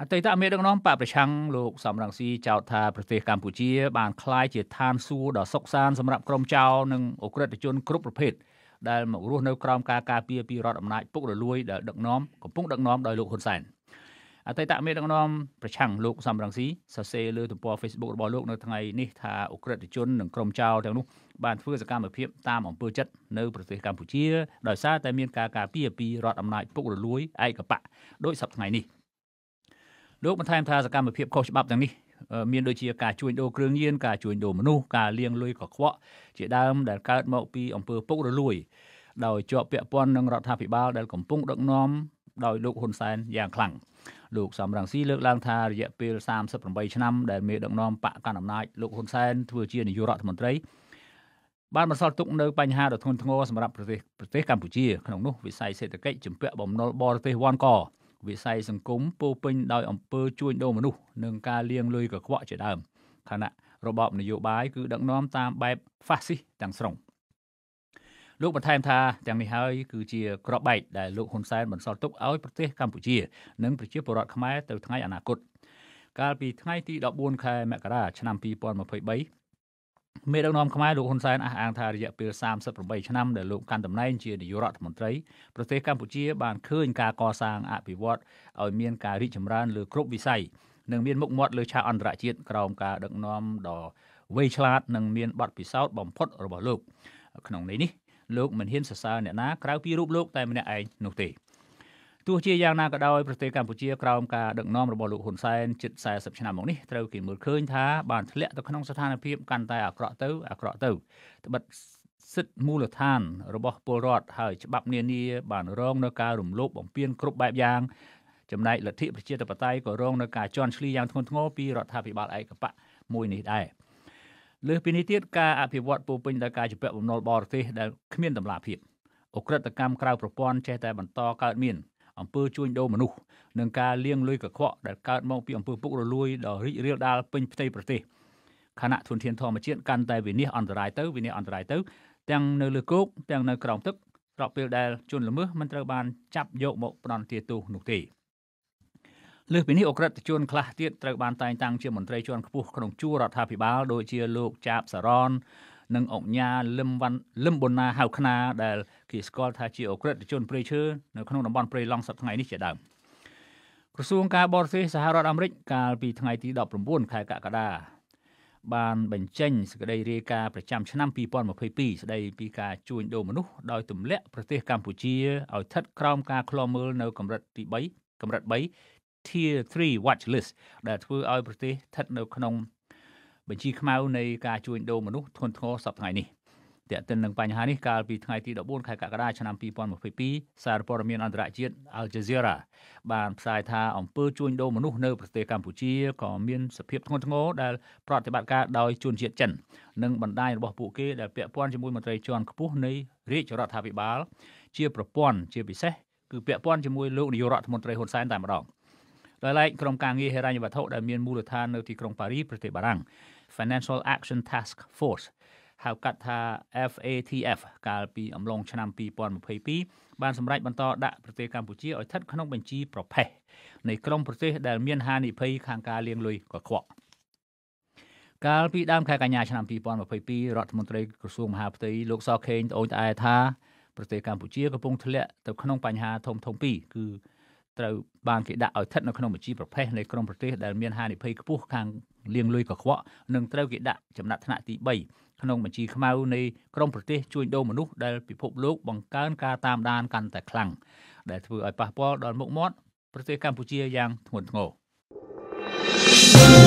អតីតមេដឹកនាំបកប្រឆាំងលោកសំរងស៊ីចោទថាប្រទេសកម្ពុជាបានคล้ายជាឋានសួគ៌ដ៏សុខសាន្តសម្រាប់ក្រុមចៅនិងអ ுக ្រិតជនគ្រប់ប្រភេទដែលមករស់នៅក្រោមការការពារពីរដ្ឋអំណាចពុករលួយដែលដឹកនាំកំពុងដឹកនាំដោយលោកហ៊ុនសែនអតីតមេដឹកនាំប្រឆាំងលោកសំរងស៊ីសរសេរលើទំព័រ Facebook របស់លោកនៅថ្ងៃនេះថាអ ுக ្រិតជននិងក្រុមចៅទាំងនោះបានធ្វើសកម្មភាពតាមអំពើចិត្តនៅប្រទេសកម្ពុជាដោយសារតែមានការការពារពីរដ្ឋអំណាចពុករលួយឯកបៈដោយសប្តាហ៍ថ្ងៃនេះ។លោកបន្ថែមថាសកម្មភាពខុសច្បាប់ទាំងនេះមានដូចជា ការជួញដូរគ្រឿងញៀនការជួញដូរមនុស្សការលាងលុយកខ្វក់ជាដើមដែលកើតមកពីអំពើពុករលួយដោយជាប់ពាក់ព័ន្ធនឹងរដ្ឋាភិបាលដែលកំពុងដឹកនាំដោយលោកហ៊ុនសែនយ៉ាងខ្លាំងលោកសំរងស៊ីលើកឡើងថារយៈពេល38ឆ្នាំដែលមេដឹកនាំបកកណ្ដាលអំណាចលោកហ៊ុនសែនធ្វើជានាយករដ្ឋមន្ត្រីបានបន្សល់ទុកនៅបញ្ហាដ៏ធ្ងន់ធ្ងរសម្រាប់ប្រទេសប្រទេសកម្ពុជា ក្នុងនោះវិស័យសេដ្ឋកិច្ចជំពាក់បំណុលបរទេសវ៉ាន់កវិស័យសង្គមពោពេញដោយអំពើជួញដូរមនុស្សនិងការលាងលុយកខ្វក់ជាដើមខណៈរបបនយោបាយគឺដឹកនាំតាមបែបហ្វាស៊ីសទាំងស្រុងលោកបន្ថែម ថាទាំងនេះហើយគឺជាក្របបែកដែលលោកហ៊ុនសែនបន្សល់ទុកឲ្យប្រទេសកម្ពុជានិងប្រជាពលរដ្ឋខ្មែរទៅថ្ងៃអនាគតកាលពីថ្ងៃទី14ខែមករាឆ្នាំ2023មេដឹកនាំខ្មែរលោកហ៊ុនសែនអះអាងថារយៈពេល38ឆ្នាំដែលលោកកាន់តំណែងជានាយករដ្ឋមន្ត្រីប្រទេសកម្ពុជាបានឃើញការកសាងអភិវឌ្ឍឲ្យមានការរីកចម្រើនលើគ្រប់វិស័យនិងមានមុខមាត់លើឆាកអន្តរជាតិក្រោមការដឹកនាំដ៏វៃឆ្លាតនិងមានបទពិសោធន៍បំផុតរបស់លោកក្នុងនេះនេះលោកមិនហ៊ានសរសើរអ្នកណាក្រៅពីរូបលោកតែម្នាក់ឯងនោះទេ។ទោះជាយ៉ាងណាក៏ដោយប្រទេសកម្ពុជាក្រោមការដឹកនាំរបស់លោកហ៊ុនសែនជិត40ឆ្នាំមកនេះត្រូវគេមើលឃើញថាបានធ្លាក់ទៅក្នុងស្ថានភាពកាន់តែអាក្រក់ទៅអាក្រក់ទៅត្បិតសិទ្ធិមូលដ្ឋាន របស់ពលរដ្ឋហើយច្បាប់នានាបានរងនៅការរំលោភបំពានគ្រប់បែបយ៉ាង ចំណែកលទ្ធិប្រជាធិបតេយ្យក៏រងនៅការជន់ឈ្លីយ៉ាងធ្ងន់ធ្ងរពីរដ្ឋាភិបាលឯកបៈមួយនេះដែរលើសពីនេះទៀតការអភិវឌ្ឍពោពេញដោយការជំពាក់បំណុលបរទេសដែលគ្មានតម្លាភាពអ ுக ្រិតកម្មក្រៅប្រព័ន្ធចេះតែបន្តកើតមានអំពើជួញដូរមនុស្សនិងការលាងលុយកខ្វក់ដែលកើតមកពីអំពើពុករលួយដ៏រីករាលដាលពេញផ្ទៃប្រទេសខណៈធនធានធម្មជាតិកាន់តែវិនិច្ឆ័យអន្តរាយទៅវិនិច្ឆ័យអន្តរាយទៅទាំងនៅលើគោកទាំងនៅក្រោមទឹកស្របពេលដែលជនល្មើសមិនត្រូវបានចាប់យកមកប្រន់ទាទោសនោះទេលើសពីនេះអ ுக ្រិតជនខ្លះទៀតត្រូវបានតែងតាំងជាមន្ត្រីជាន់ខ្ពស់ក្នុងជួររដ្ឋាភិបាលដូចជាលោកចាបសារ៉ននិងអង្គការលឹមវ៉ាន់លឹមបូណាហៅខ្នាដែលគេស្គាល់ថាជាអក្រិតជនព្រៃឈើនៅក្នុងតំបន់ព្រៃឡង់សប្តាហ៍នេះជាដើមក្រសួងការបរទេសសហរដ្ឋអាមេរិកកាលពីថ្ងៃទី19ខែកក្កដាបាន បញ្ចេញសេចក្តីរាយការណ៍ប្រចាំឆ្នាំ2022ស្តីពីការជួញដូរមនុស្សដោយទម្លាក់ប្រទេសកម្ពុជាឲ្យស្ថិតក្រោមការឃ្លាំមើលនៅ កម្រិតទី3កម្រិត3 Tier 3 Watch List ដែល ធ្វើឲ្យ ប្រទេសស្ថិតនៅក្នុងបញ្ជីខ្មៅនៃការជួញដូរមនុស្សធ្ងន់ធ្ងរសប្តាហ៍នេះទាក់ទិននឹងបញ្ហានេះកាលពីថ្ងៃទី14ខែកក្កដាឆ្នាំ2022សារព័ត៌មានអន្តរជាតិ Al Jazeera បានផ្សាយថាអំពើជួញដូរមនុស្សនៅប្រទេសកម្ពុជាក៏មានសភាពធ្ងន់ធ្ងរដែលប្រតិបត្តិការដោយជនជាតិចិននិងបណ្ដាញរបស់ពួកគេដែលពាក់ព័ន្ធជាមួយមន្ត្រីជាន់ខ្ពស់នៃរាជរដ្ឋាភិបាលជាប្រព័ន្ធជាពិសេសគឺពាក់ព័ន្ធជាមួយលោកនាយករដ្ឋមន្ត្រីហ៊ុនសែនតែម្ដង។ដោយឡែកក្រុមការងារហិរញ្ញវត្ថុដែលមានមូលដ្ឋាននៅទីក្រុងប៉ារីប្រទេសបារាំង Financial Action Task Force ហៅកាត់ថា FATF កាលពីអំឡុងឆ្នាំ2022បាន សម្រេចបន្តដាក់ប្រទេសកម្ពុជាឲ្យស្ថិតក្នុងបញ្ជីប្រភេទនៃក្រុមប្រទេសដែលមានហានិភ័យខាងការលាងលុយកខ្វក់កាលពីដើមខែកញ្ញាឆ្នាំ2022រដ្ឋមន្ត្រីក្រសួងមហាផ្ទៃលោកសខេងត្អូញត្អែថាប្រទេសកម្ពុជាកំពុងធ្លាក់ទៅក្នុងបញ្ហាធំធំពីរគឺត្រូវបានគេដាក់ឲ្យស្ថិតនៅក្នុងបញ្ជីប្រភេទនៃក្រមប្រទេសដែលមានហានិភ័យខ្ពស់ខាងលាងលុយកខ្វក់និងត្រូវគេដាក់ចំណាត់ថ្នាក់ទី3ក្នុងបញ្ជីខ្មៅនៃក្រមប្រទេស ជួញដូរមនុស្សដែលពិភពលោកបង្កើនការតាមដានកាន់តែខ្លាំងដែលធ្វើឲ្យប៉ះពាល់ដល់មុខមាត់ប្រទេសកម្ពុជាយ៉ាងធ្ងន់ធ្ងរ thank you